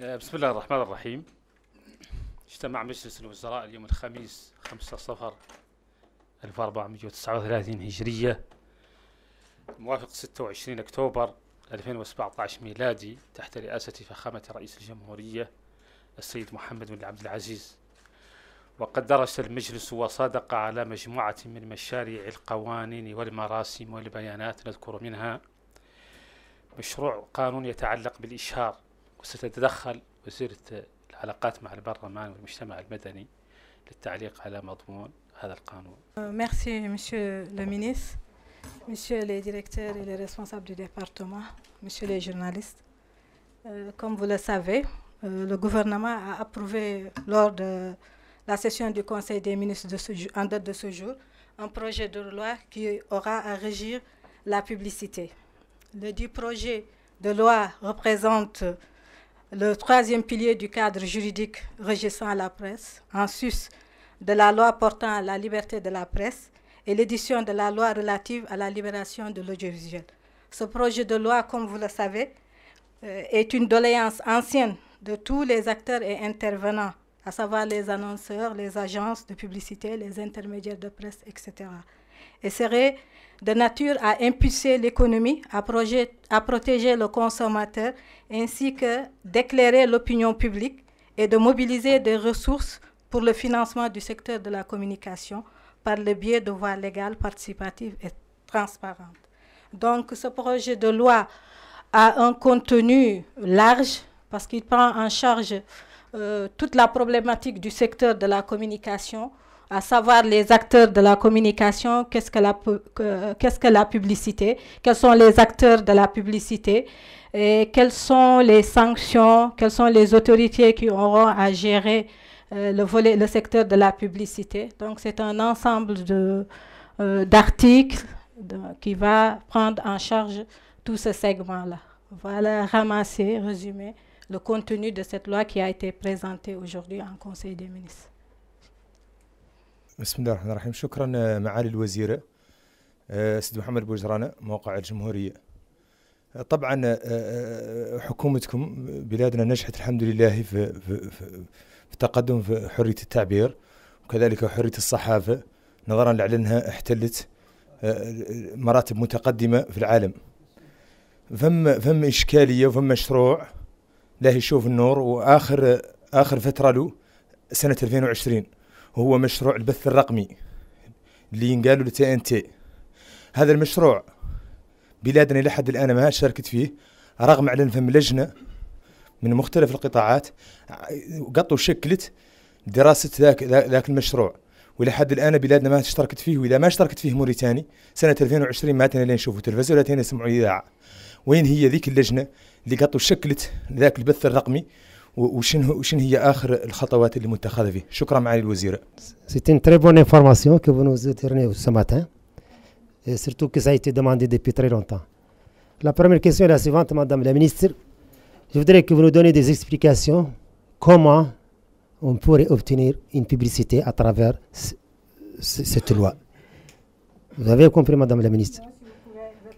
آه، بسم الله الرحمن الرحيم اجتمع مجلس الوزراء اليوم الخميس 5 صفر 1439 هجرية موافق 26 أكتوبر 2017 ميلادي تحت رئاسة فخامة رئيس الجمهورية السيد محمد بن عبد العزيز وقد درس المجلس وصادق على مجموعة من مشاريع القوانين والمراسم والبيانات نذكر منها مشروع قانون يتعلق بالإشهار Euh, merci, Monsieur le Ministre, Monsieur les directeurs et les responsables du département, Monsieur les journalistes. Euh, comme vous le savez, euh, le gouvernement a approuvé lors de la session du Conseil des ministres en date de ce jour un projet de loi qui aura à régir la publicité. Le dit projet de loi représente le troisième pilier du cadre juridique régissant la presse, en sus de la loi portant à la liberté de la presse et l'édition de la loi relative à la libération de l'audiovisuel. Ce projet de loi, comme vous le savez, euh, est une doléance ancienne de tous les acteurs et intervenants, à savoir les annonceurs, les agences de publicité, les intermédiaires de presse, etc. Et serait de nature à impulser l'économie, à, protéger le consommateur, ainsi que d'éclairer l'opinion publique et de mobiliser des ressources pour le financement du secteur de la communication par le biais de voies légales, participatives et transparentes. Donc ce projet de loi a un contenu large parce qu'il prend en charge euh, toute la problématique du secteur de la communication, à savoir les acteurs de la communication, qu'est-ce que la, publicité, quels sont les acteurs de la publicité, et quelles sont les sanctions, quelles sont les autorités qui auront à gérer euh, le volet, le secteur de la publicité. Donc c'est un ensemble de, euh, d'articles qui va prendre en charge tout ce segment-là. Voilà, ramasser, résumer le contenu de cette loi qui a été présentée aujourd'hui en Conseil des ministres. بسم الله الرحمن الرحيم شكرا آه، معالي الوزيرة آه، سيد محمد بوجرانة موقع الجمهورية آه، طبعا حكومتكم بلادنا نجحت الحمد لله في, في, في, في تقدم في حرية التعبير وكذلك حرية الصحافة نظرا لأنها احتلت مراتب متقدمة في العالم فم فم إشكالية وفم مشروع لا يشوف النور وآخر آخر فترة له سنة 2020 هو مشروع البث الرقمي اللي ينقالوا لتي ان تي هذا المشروع بلادنا لحد الان ما شاركت فيه رغم اعلان فم لجنه من مختلف القطاعات قطوا شكلت دراسه ذاك ذاك المشروع والى حد الان بلادنا ما اشتركت فيه واذا ما اشتركت فيه موريتاني سنه 2020 ما تنا لين نشوفوا تلفزيون ولا نسمعوا اذاعه وين هي ذيك اللجنه اللي قطوا شكلت ذاك البث الرقمي C'est une très bonne information que vous nous donnez ce matin, et surtout que ça a été demandé depuis très longtemps. La première question est la suivante, Madame la Ministre. Je voudrais que vous nous donniez des explications comment on pourrait obtenir une publicité à travers cette loi. Vous avez compris, Madame la Ministre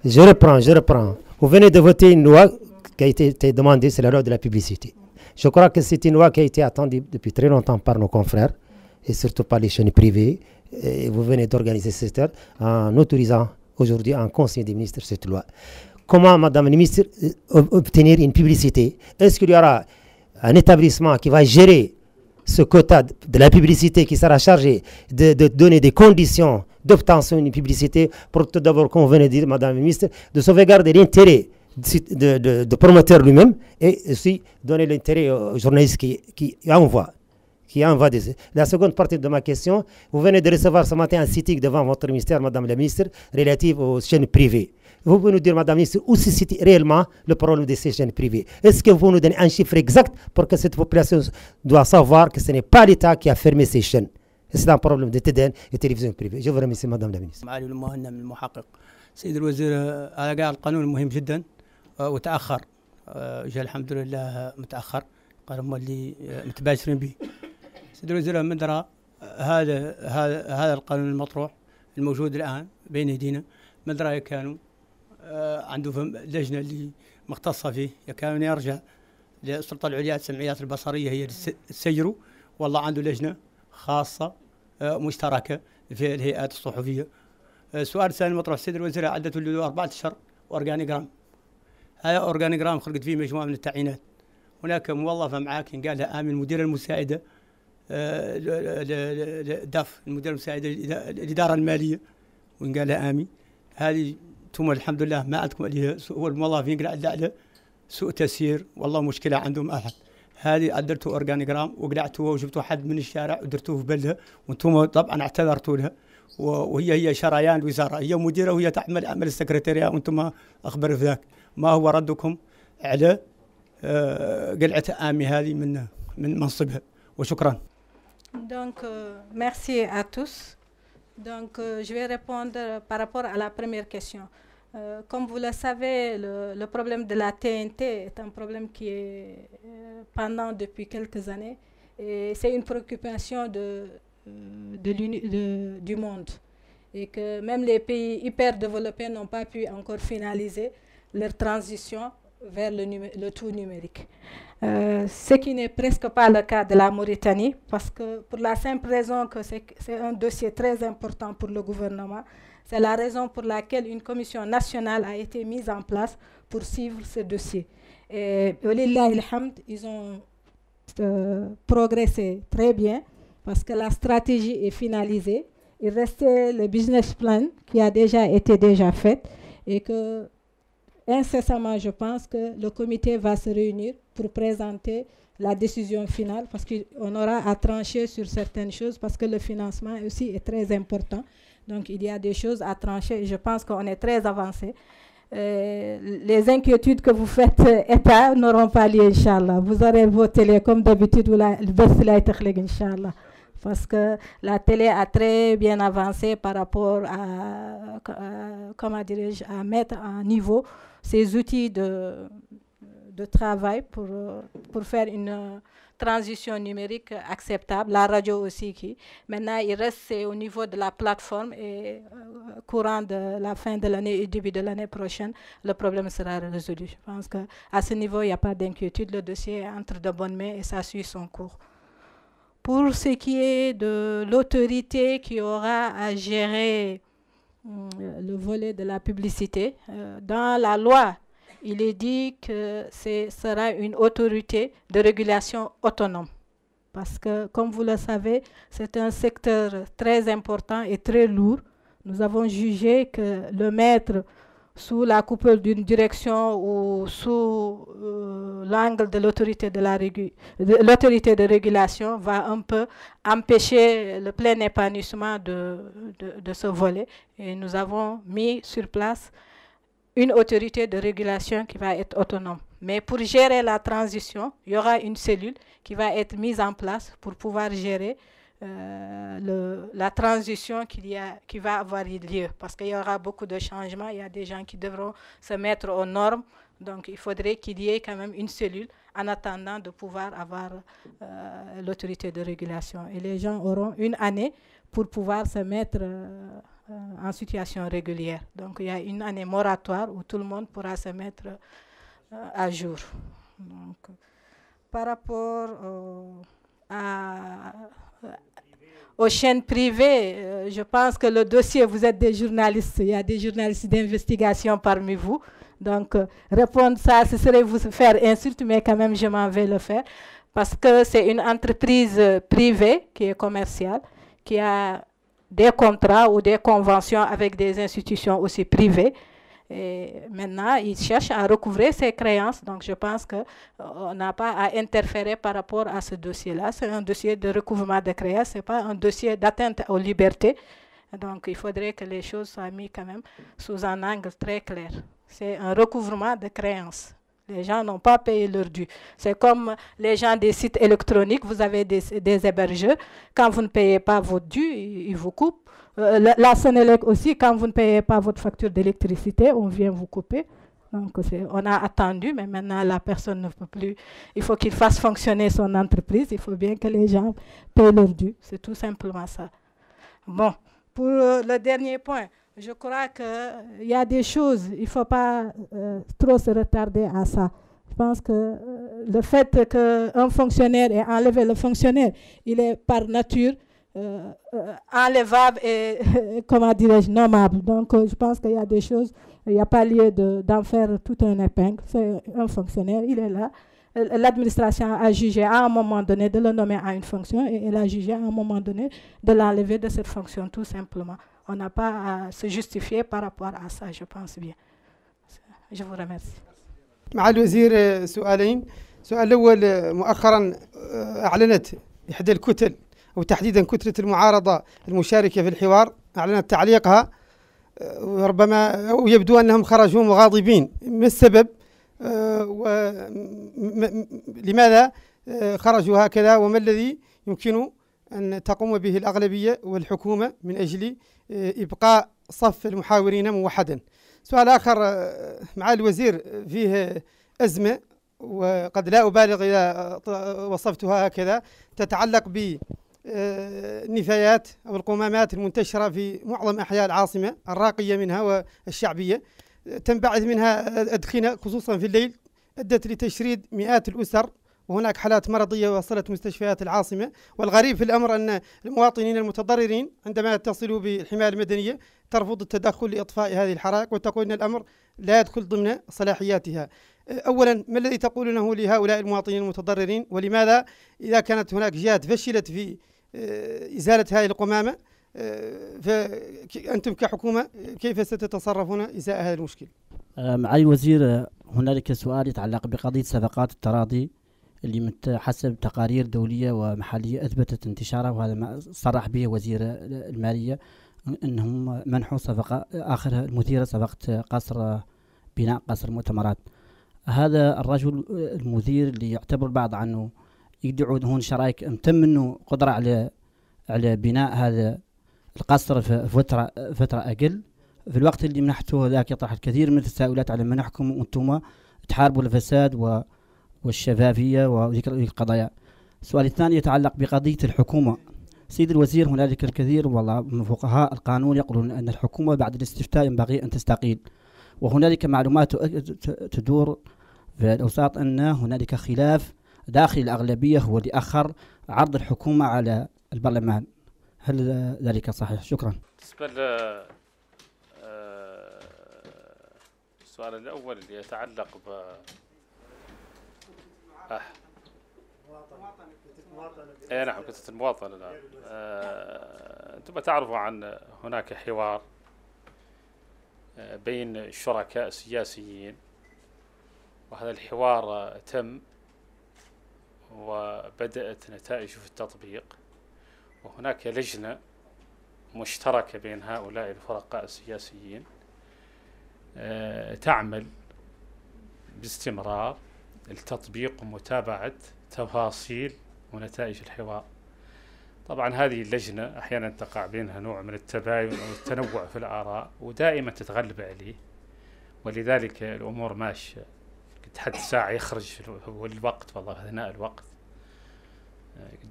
Je reprends, je reprends. Vous venez de voter une loi qui a été, été demandée, c'est la loi de la publicité. Je crois que c'est une loi qui a été attendue depuis très longtemps par nos confrères et surtout par les chaînes privées. Et vous venez d'organiser cette heure en autorisant aujourd'hui un Conseil des ministres cette loi. Comment, Madame la ministre, euh, obtenir une publicité Est-ce qu'il y aura un établissement qui va gérer ce quota de la publicité qui sera chargé de, de donner des conditions d'obtention d'une publicité pour tout d'abord, comme vous venez de dire, Madame la ministre, de sauvegarder l'intérêt de, de, promoteur lui-même et aussi donner l'intérêt aux journalistes qui, qui envoient. Qui envoie La seconde partie de ma question, vous venez de recevoir ce matin un site devant votre ministère, Madame la Ministre, relative aux chaînes privées. Vous pouvez nous dire, Madame la Ministre, où se situe réellement le problème de ces chaînes privées Est-ce que vous nous donnez un chiffre exact pour que cette population doit savoir que ce n'est pas l'État qui a fermé ces chaînes C'est un problème de TDN et télévision privée. Je vous remercie, Madame la Ministre. آه، وتاخر آه، جاء الحمد لله متاخر قال هم اللي آه، متباشرين به سيدي الوزير من هذا هذا هذا القانون المطروح الموجود الان بين ايدينا من درى كانوا عنده لجنه اللي مختصه فيه كان يرجع للسلطه العليا السمعيات البصريه هي تسيره والله عنده لجنه خاصه مشتركه في الهيئات الصحفيه السؤال الثاني مطروح سيدي الوزير عدته له اربعه اشهر اورجانيجرام هذا اورجانيجرام خلقت فيه مجموعه من التعيينات هناك موظفه معاك قالها امن المديره المساعده آه، داف المدير المساعده الاداره الماليه وان لها امي هذه ثم الحمد لله ما عندكم عليها هو الموظفين قاعد على سوء تسيير والله مشكله عندهم احد هذه ادرتوا اورجانيجرام وقلعتوها وجبتوا حد من الشارع ودرتوه في بلده وانتم طبعا اعتذرتوا لها وهي هي شريان الوزاره هي مديره وهي تعمل عمل السكرتيريا وانتم اخبر في ذاك هو Donc, merci à tous. Donc, euh, je vais répondre par rapport à la première question. Euh, comme vous le savez, le, problème de la TNT est un problème qui est euh, pendant depuis quelques années et c'est une préoccupation de, de, de, du monde et que même les pays hyper développés n'ont pas pu encore finaliser leur transition vers le, le tout numérique. Euh, ce qui n'est presque pas le cas de la Mauritanie, parce que pour la simple raison que c'est un dossier très important pour le gouvernement, c'est la raison pour laquelle une commission nationale a été mise en place pour suivre ce dossier. Et ils ont euh, progressé très bien parce que la stratégie est finalisée. Il restait le business plan qui a déjà été déjà fait et que incessamment, je pense que le comité va se réunir pour présenter la décision finale parce qu'on aura à trancher sur certaines choses parce que le financement aussi est très important. Donc il y a des choses à trancher je pense qu'on est très avancé. Euh, les inquiétudes que vous faites euh, état n'auront pas lieu, Inch'Allah. Vous aurez vos télé comme d'habitude, ou la, Inch'Allah parce que la télé a très bien avancé par rapport à, euh, comment dirais-je, à mettre à niveau ces outils de, travail pour, pour faire une transition numérique acceptable, la radio aussi qui. Maintenant, il reste au niveau de la plateforme et euh, courant de la fin de l'année et début de l'année prochaine, le problème sera résolu. Je pense qu'à ce niveau, il n'y a pas d'inquiétude. Le dossier entre de bonnes mains et ça suit son cours. Pour ce qui est de l'autorité qui aura à gérer euh, le volet de la publicité, euh, dans la loi, il est dit que ce sera une autorité de régulation autonome. Parce que, comme vous le savez, c'est un secteur très important et très lourd. Nous avons jugé que le maître sous la coupe d'une direction ou sous euh, l'angle de l'autorité de, la l'autorité de régulation va un peu empêcher le plein épanouissement de, ce volet. Et nous avons mis sur place une autorité de régulation qui va être autonome. Mais pour gérer la transition, il y aura une cellule qui va être mise en place pour pouvoir gérer euh, la transition y a, qui va avoir lieu, parce qu'il y aura beaucoup de changements, il y a des gens qui devront se mettre aux normes, donc il faudrait qu'il y ait quand même une cellule en attendant de pouvoir avoir euh, l'autorité de régulation. Et les gens auront une année pour pouvoir se mettre euh, en situation régulière. Donc il y a une année moratoire où tout le monde pourra se mettre à jour. Donc, par rapport à aux chaînes privées. Euh, je pense que le dossier, vous êtes des journalistes, il y a des journalistes d'investigation parmi vous. Donc, euh, répondre ça, ce serait vous faire insulte, mais quand même, je m'en vais le faire. Parce que c'est une entreprise euh, privée qui est commerciale, qui a des contrats ou des conventions avec des institutions aussi privées. Et maintenant, ils cherchent à recouvrer ses créances. Donc, je pense qu'on euh, n'a pas à interférer par rapport à ce dossier-là. C'est un dossier de recouvrement de créances, ce n'est pas un dossier d'atteinte aux libertés. Donc, il faudrait que les choses soient mises quand même sous un angle très clair. C'est un recouvrement de créances. Les gens n'ont pas payé leur dû. C'est comme les gens des sites électroniques, vous avez des, hébergeurs, quand vous ne payez pas votre dû, ils, vous coupent. Euh, la, aussi, quand vous ne payez pas votre facture d'électricité, on vient vous couper. Donc, on a attendu, mais maintenant la personne ne peut plus. Il faut qu'il fasse fonctionner son entreprise. Il faut bien que les gens payent leur dû. C'est tout simplement ça. Bon, pour euh, le dernier point, je crois qu'il euh, y a des choses, il ne faut pas euh, trop se retarder à ça. Je pense que euh, le fait qu'un fonctionnaire ait enlevé le fonctionnaire, il est par nature enlevable et, comment dirais-je, nommable. Donc, je pense qu'il y a des choses, il n'y a pas lieu d'en faire tout un épingle. C'est un fonctionnaire, il est là. L'administration a jugé à un moment donné de le nommer à une fonction et elle a jugé à un moment donné de l'enlever de cette fonction, tout simplement. on n'a pas à se justifier par rapport à ça, je pense bien. Je vous remercie. مع الوزير آه، سؤالين السؤال الأول آه، مؤخرا آه، أعلنت إحدى الكتل أو تحديدا كتلة المعارضة المشاركة في الحوار أعلنت تعليقها وربما أو يبدو أنهم خرجوا مغاضبين ما السبب لماذا خرجوا هكذا وما الذي يمكن أن تقوم به الأغلبية والحكومة من أجل آه، إبقاء صف المحاورين موحدا سؤال آخر آه، مع الوزير آه، فيه أزمة وقد لا أبالغ إذا وصفتها هكذا تتعلق ب النفايات أو القمامات المنتشرة في معظم أحياء العاصمة الراقية منها والشعبية تنبعث منها أدخنة خصوصا في الليل أدت لتشريد مئات الأسر وهناك حالات مرضية وصلت مستشفيات العاصمة والغريب في الأمر أن المواطنين المتضررين عندما يتصلوا بالحماية المدنية ترفض التدخل لإطفاء هذه الحرائق وتقول أن الأمر لا يدخل ضمن صلاحياتها أولا ما الذي تقولونه لهؤلاء المواطنين المتضررين ولماذا إذا كانت هناك جهات فشلت في آه، إزالة هذه القمامة آه، فأنتم كحكومة كيف ستتصرفون إزاء هذا المشكل؟ آه، معالي الوزير هنالك سؤال يتعلق بقضية صفقات التراضي اللي حسب تقارير دولية ومحلية أثبتت انتشاره وهذا ما صرح به وزير المالية أنهم منحوا صفقة آخر المثيرة صفقة قصر بناء قصر المؤتمرات هذا الرجل المثير اللي يعتبر البعض عنه يدعو هون شرايك تم منه قدره على على بناء هذا القصر في فتره فتره اقل في الوقت اللي منحته ذاك يطرح الكثير من التساؤلات على منحكم وانتم تحاربوا الفساد و والشفافية وذكر القضايا السؤال الثاني يتعلق بقضية الحكومة سيد الوزير هنالك الكثير والله من فقهاء القانون يقولون أن الحكومة بعد الاستفتاء ينبغي أن تستقيل وهنالك معلومات تدور في الأوساط أن هنالك خلاف داخل الأغلبية هو لأخر عرض الحكومة على البرلمان هل ذلك صحيح؟ شكرا بالنسبة للسؤال آه، الأول اللي يتعلق ب آه. اي نعم كتله المواطنه الان نعم. آه، انتم تعرفوا عن هناك حوار أه، بين الشركاء السياسيين وهذا الحوار تم وبدأت نتائجه في التطبيق وهناك لجنة مشتركة بين هؤلاء الفرقاء السياسيين أه، تعمل باستمرار التطبيق ومتابعة تفاصيل ونتائج الحوار طبعا هذه اللجنة أحيانا تقع بينها نوع من التباين أو التنوع في الآراء ودائما تتغلب عليه ولذلك الأمور ماشية قد حد ساعة يخرج والوقت والله أثناء الوقت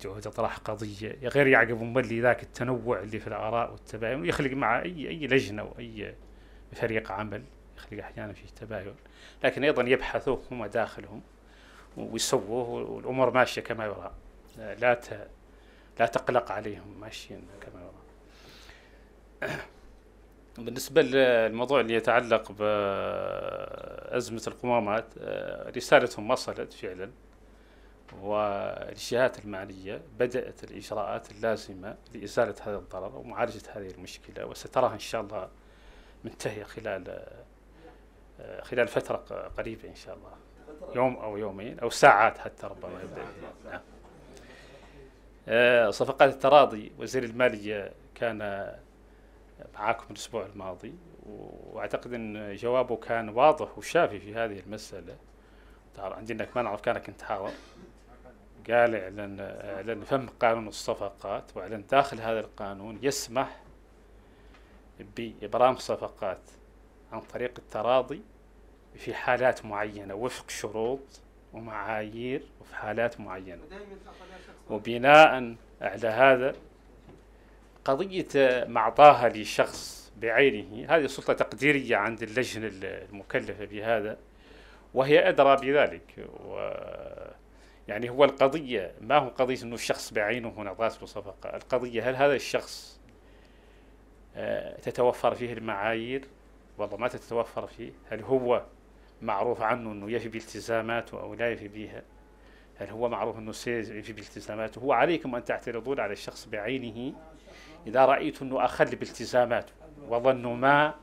جهود اطراح قضيه غير يعقب مولي ذاك التنوع اللي في الاراء والتباين ويخلق مع اي اي لجنه واي فريق عمل يخلق أحيانا فيه تباين لكن أيضا يبحثوا هم داخلهم ويسووه والأمور ماشية كما يرام لا ت... لا تقلق عليهم ماشيين كما يرام بالنسبة للموضوع اللي يتعلق بأزمة القمامات رسالتهم وصلت فعلا والجهات المعنية بدأت الإجراءات اللازمة لإزالة هذا الضرر ومعالجة هذه المشكلة وستراها إن شاء الله منتهية خلال آه، خلال فترة قريبة إن شاء الله يوم أو يومين أو ساعات حتى ربما يبدأ نعم. آه، صفقات التراضي وزير المالية كان معاكم الأسبوع الماضي وأعتقد أن جوابه كان واضح وشافي في هذه المسألة عندي أنك ما نعرف كانك أنت حاضر قال اعلن اعلن فم قانون الصفقات واعلن داخل هذا القانون يسمح بابرام صفقات عن طريق التراضي في حالات معينة وفق شروط ومعايير وفي حالات معينة وبناء على هذا قضية معطاها لشخص بعينه هذه سلطة تقديرية عند اللجنة المكلفة بهذا وهي أدرى بذلك و يعني هو القضية ما هو قضية أنه الشخص بعينه هنا له صفقة القضية هل هذا الشخص آه، تتوفر فيه المعايير والله ما تتوفر فيه هل هو معروف عنه أنه يفي بالتزاماته أو لا يفي بها هل هو معروف أنه سيفي بالتزاماته هو عليكم أن تعترضون على الشخص بعينه إذا رأيت أنه أخل بالتزاماته وظن ما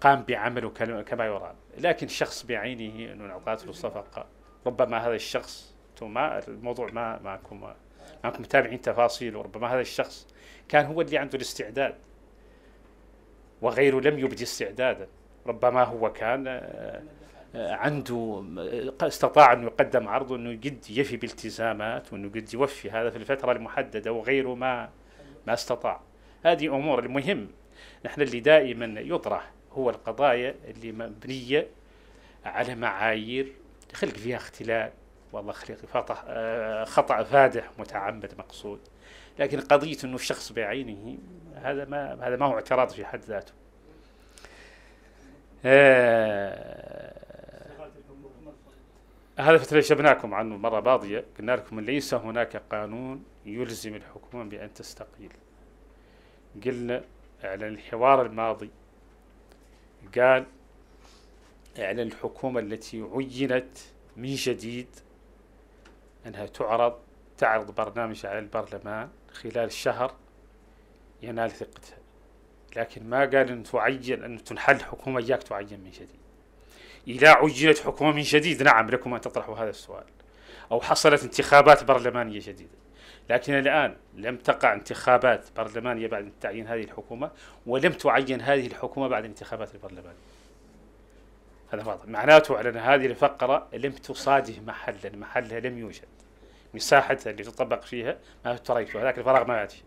قام بعمله كما يرام لكن شخص بعينه أنه أعطاته الصفقة ربما هذا الشخص ما الموضوع ما معكم معكم متابعين تفاصيله ربما هذا الشخص كان هو اللي عنده الاستعداد وغيره لم يبدي استعدادا ربما هو كان آه، آه، عنده آه، استطاع أن يقدم عرض أنه قد يفي بالتزامات وأنه قد يوفي هذا في الفترة المحددة وغيره ما ما استطاع هذه أمور المهم نحن اللي دائما يطرح هو القضايا اللي مبنية على معايير خلق فيها اختلال والله خلق فطح خطأ فادح متعمد مقصود لكن قضية أنه الشخص بعينه هذا ما هذا ما هو اعتراض في حد ذاته آه هذا فتشبناكم عنه المرة الماضية قلنا لكم ليس هناك قانون يلزم الحكومة بأن تستقيل قلنا على الحوار الماضي قال على الحكومة التي عينت من جديد أنها تعرض تعرض برنامج على البرلمان خلال شهر ينال ثقتها لكن ما قال أن تعين أن تنحل حكومة جاك تعين من شديد إذا عجلت حكومة من شديد نعم لكم أن تطرحوا هذا السؤال أو حصلت انتخابات برلمانية جديدة لكن الآن لم تقع انتخابات برلمانية بعد تعيين هذه الحكومة ولم تعين هذه الحكومة بعد انتخابات البرلمانية هذا واضح معناته على أن هذه الفقرة لم تصادف محلا محلها لم يوجد مساحتها اللي تطبق فيها ما تريته هذاك الفراغ ما يأتي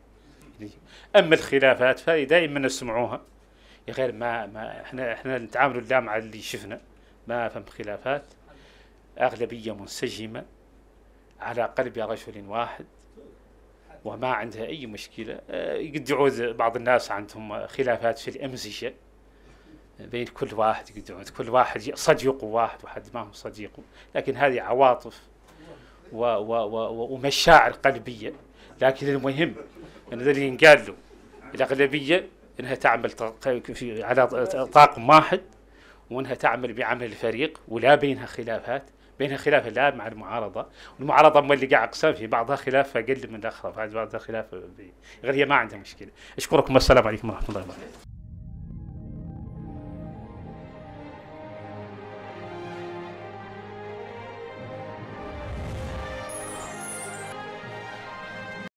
الدينيه اما الخلافات فهذه دائما نسمعوها يا غير ما, ما احنا احنا نتعاملوا لا مع اللي شفنا ما فهم خلافات اغلبيه منسجمه على قلب رجل واحد وما عندها اي مشكله آه، قد يعود بعض الناس عندهم خلافات في الامزجه بين كل واحد قد يعود كل واحد صديق واحد وحد ما هو صديقه لكن هذه عواطف و و و ومشاعر قلبيه لكن المهم ان يعني اللي ينقال له الأغلبية أنها تعمل في على طاقم واحد وأنها تعمل بعمل الفريق ولا بينها خلافات بينها خلاف لا مع المعارضه، والمعارضه مولقه اقسام في بعضها خلاف اقل من الاخر، بعضها خلاف غير هي ما عندها مشكله. اشكركم والسلام عليكم ورحمه الله وبركاته.